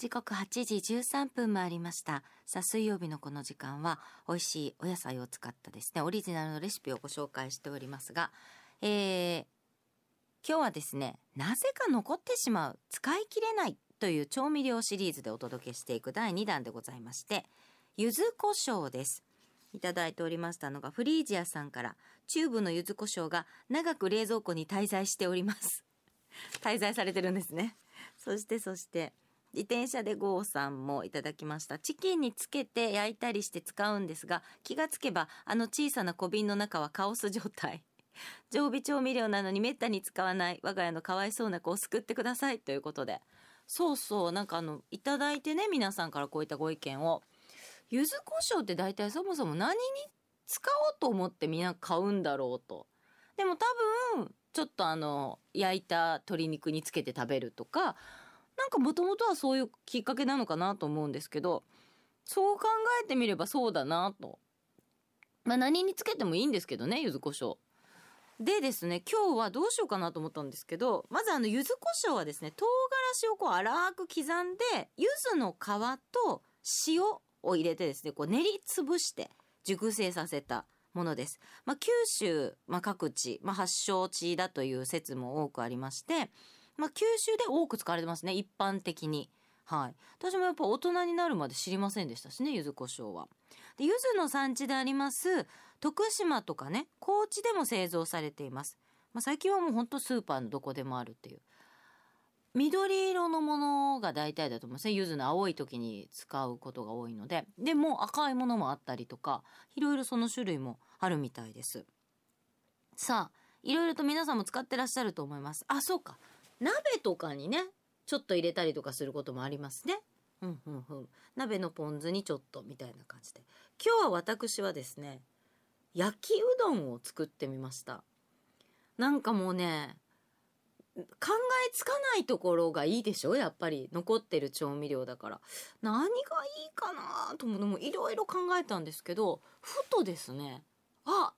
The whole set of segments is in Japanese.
時刻8時13分もありました。さあ、水曜日のこの時間は、美味しいお野菜を使ったですね、オリジナルのレシピをご紹介しておりますが、えー、今日はですね、なぜか残ってしまう、使い切れないという調味料シリーズでお届けしていく第2弾でございまして、柚子胡椒です。いただいておりましたのがフリージアさんからチューブの柚子胡椒が長く冷蔵庫に滞在しております。滞在されてるんですね。そしてそして、自転車でゴーさんもいただきました。チキンにつけて焼いたりして使うんですが、気がつけばあの小さな小瓶の中はカオス状態。常備調味料なのにめったに使わない我が家のかわいそうな子を救ってくださいということで。そうそう、なんかあの、いただいてね、皆さんからこういったご意見を。柚子胡椒って大体そもそも何に使おうと思ってみんな買うんだろうと。でも多分、ちょっとあの、焼いた鶏肉につけて食べるとか、なんかもともとはそういうきっかけなのかなと思うんですけど、そう考えてみればそうだなと。まあ何につけてもいいんですけどね、柚子胡椒。でですね、今日はどうしようかなと思ったんですけど、まずあの、柚子胡椒はですね、唐辛子をこう粗く刻んで、柚子の皮と塩を入れてですね、こう練りつぶして熟成させたものです。まあ、九州、まあ、各地、まあ、発祥地だという説も多くありまして、まあ、九州で多く使われてますね、一般的に。はい。私もやっぱ大人になるまで知りませんでしたしね、柚子胡椒は。で、柚子の産地であります、徳島とかね、高知でも製造されています。まあ、最近はもうほんとスーパーのどこでもあるっていう。緑色のものが大体だと思いますね。柚子の青い時に使うことが多いので。でも赤いものもあったりとか、いろいろその種類もあるみたいです。さあ、いろいろと皆さんも使ってらっしゃると思います。あ、そうか。鍋とかにね、ちょっと入れたりとかすることもありますね。うんうんうん。鍋のポン酢にちょっとみたいな感じで。今日は私はですね、焼きうどんを作ってみました。なんかもうね、考えつかないところがいいでしょやっぱり残ってる調味料だから。何がいいかなと思うのもいろいろ考えたんですけど、ふとですね、あ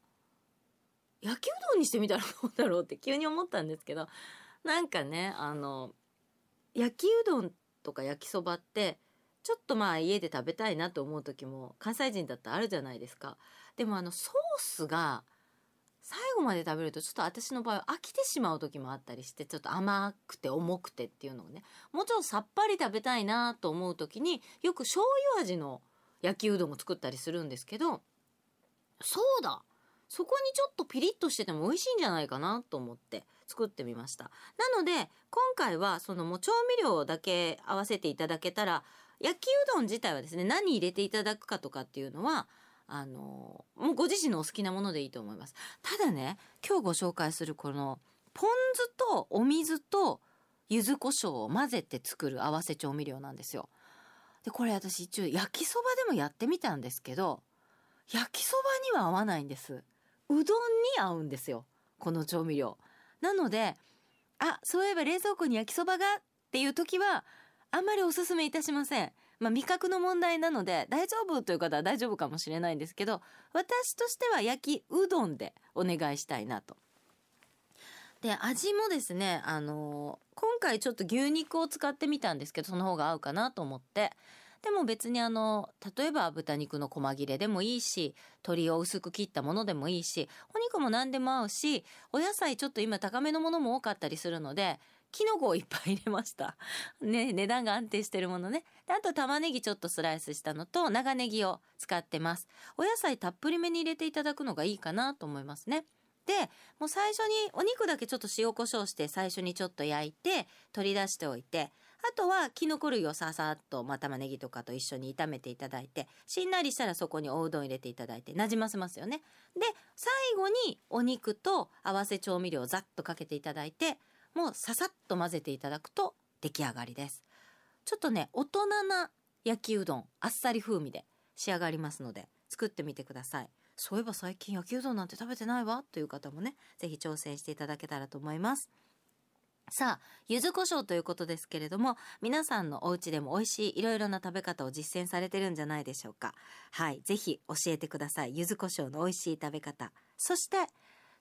焼きうどんにしてみたらどうだろうって急に思ったんですけど、なんかねあの焼きうどんとか焼きそばってちょっとまあ家で食べたいなと思う時も関西人だったらあるじゃないですか。でもあのソースが最後まで食べるとちょっと私の場合飽きてしまう時もあったりしてちょっと甘くて重くてっていうのをねもうちょっとさっぱり食べたいなと思う時によく醤油味の焼きうどんを作ったりするんですけどそうだそこにちょっとピリッとしてても美味しいんじゃないかなと思って作ってみました。なので、今回はそのもう調味料だけ合わせていただけたら、焼きうどん自体はですね、何入れていただくかとかっていうのは、あのもうご自身のお好きなものでいいと思います。ただね、今日ご紹介するこの、ポン酢とお水と柚子胡椒を混ぜて作る合わせ調味料なんですよ。で、これ私一応焼きそばでもやってみたんですけど、焼きそばには合わないんです。うどんに合うんですよこの調味料。なのであそういえば冷蔵庫に焼きそばがっていう時はあんまりおすすめいたしません。まあ、味覚の問題なので大丈夫という方は大丈夫かもしれないんですけど私としては焼きうどんでお願いしたいなと。で味もですねあのー、今回ちょっと牛肉を使ってみたんですけどその方が合うかなと思ってでも別にあの、例えば豚肉の細切れでもいいし、鶏を薄く切ったものでもいいし、お肉も何でも合うし、お野菜ちょっと今高めのものも多かったりするので、キノコをいっぱい入れました。ね、値段が安定してるものね。あと玉ねぎちょっとスライスしたのと長ネギを使ってます。お野菜たっぷりめに入れていただくのがいいかなと思いますね。で、もう最初にお肉だけちょっと塩コショウして最初にちょっと焼いて取り出しておいて、あとはキノコ類をささっと、まあ、玉ねぎとかと一緒に炒めていただいてしんなりしたらそこにおうどん入れていただいてなじませますよね。で最後にお肉と合わせ調味料をざっとかけていただいてもうささっと混ぜていただくと出来上がりです。ちょっとね大人な焼きうどんあっさり風味で仕上がりますので作ってみてください。そういえば最近焼きうどんなんて食べてないわという方もね、ぜひ挑戦していただけたらと思います。さあ、柚子胡椒ということですけれども、皆さんのお家でも美味しいいろいろな食べ方を実践されてるんじゃないでしょうか。はい。ぜひ教えてください。柚子胡椒の美味しい食べ方。そして、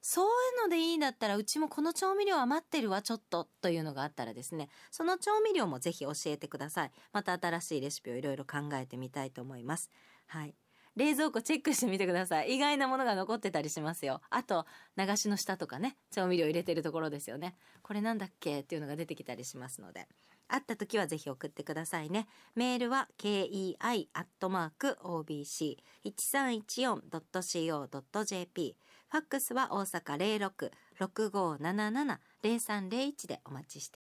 そういうのでいいんだったら、うちもこの調味料余ってるわ、ちょっと、というのがあったらですね、その調味料もぜひ教えてください。また新しいレシピをいろいろ考えてみたいと思います。はい。冷蔵庫チェックしてみてください。意外なものが残ってたりしますよ。あと、流しの下とかね、調味料入れてるところですよね。これなんだっけっていうのが出てきたりしますので。あった時はぜひ送ってくださいね。メールは kei.obc1314.co.jp。ファックスは大阪06-6577-0301でお待ちして